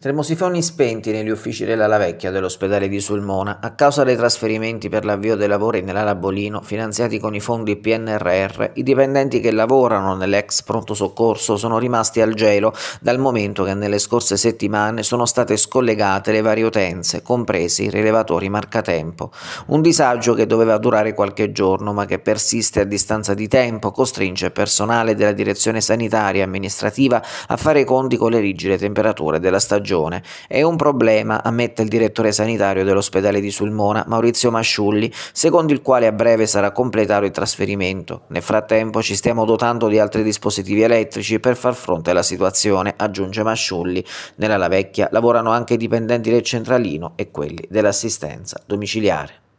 Termosifoni spenti negli uffici della Vecchia dell'ospedale di Sulmona a causa dei trasferimenti per l'avvio dei lavori nell'ala Bolino finanziati con i fondi PNRR, i dipendenti che lavorano nell'ex pronto soccorso sono rimasti al gelo dal momento che nelle scorse settimane sono state scollegate le varie utenze, compresi i rilevatori marcatempo. Un disagio che doveva durare qualche giorno ma che persiste a distanza di tempo, costringe il personale della direzione sanitaria e amministrativa a fare i conti con le rigide temperature della stagione stagione. È un problema, ammette il direttore sanitario dell'ospedale di Sulmona, Maurizio Masciulli, secondo il quale a breve sarà completato il trasferimento. Nel frattempo ci stiamo dotando di altri dispositivi elettrici per far fronte alla situazione, aggiunge Masciulli. Nella La Vecchia lavorano anche i dipendenti del centralino e quelli dell'assistenza domiciliare.